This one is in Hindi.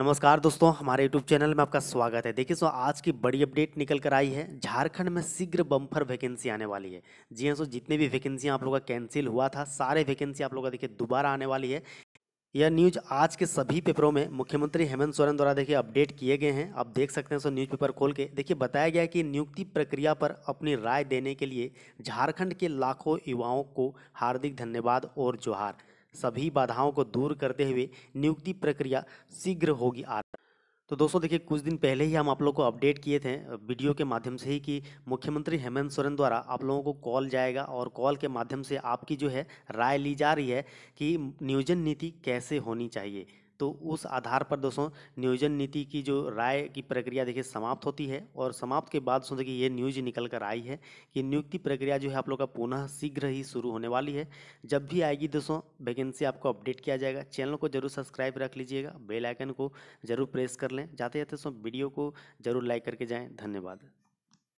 नमस्कार दोस्तों हमारे यूट्यूब चैनल में आपका स्वागत है देखिए सो आज की बड़ी अपडेट निकल कर आई है झारखंड में शीघ्र बम्फर वैकेंसी आने वाली है जी हाँ सो जितने भी वैकेंसी आप लोगों का कैंसिल हुआ था सारे वैकेंसी आप लोगों का देखिए दोबारा आने वाली है यह न्यूज आज के सभी पेपरों में मुख्यमंत्री हेमंत सोरेन द्वारा देखिए अपडेट किए गए हैं आप देख सकते हैं सो न्यूज पेपर खोल के देखिए बताया गया है कि नियुक्ति प्रक्रिया पर अपनी राय देने के लिए झारखंड के लाखों युवाओं को हार्दिक धन्यवाद और जोहार सभी बाधाओं को दूर करते हुए नियुक्ति प्रक्रिया शीघ्र होगी आ तो दोस्तों देखिए कुछ दिन पहले ही हम आप लोग को अपडेट किए थे वीडियो के माध्यम से ही कि मुख्यमंत्री हेमंत सोरेन द्वारा आप लोगों को कॉल जाएगा और कॉल के माध्यम से आपकी जो है राय ली जा रही है कि नियोजन नीति कैसे होनी चाहिए तो उस आधार पर दोस्तों नियोजन नीति की जो राय की प्रक्रिया देखिए समाप्त होती है और समाप्त के बाद दोस्तों देखिए ये न्यूज निकल कर आई है कि नियुक्ति प्रक्रिया जो है आप लोग का पुनः शीघ्र ही शुरू होने वाली है जब भी आएगी दोस्तों वैकेंसी आपको अपडेट किया जाएगा चैनल को जरूर सब्सक्राइब रख लीजिएगा बेलाइकन को जरूर प्रेस कर लें जाते जाते दोस्तों वीडियो को जरूर लाइक करके जाएँ धन्यवाद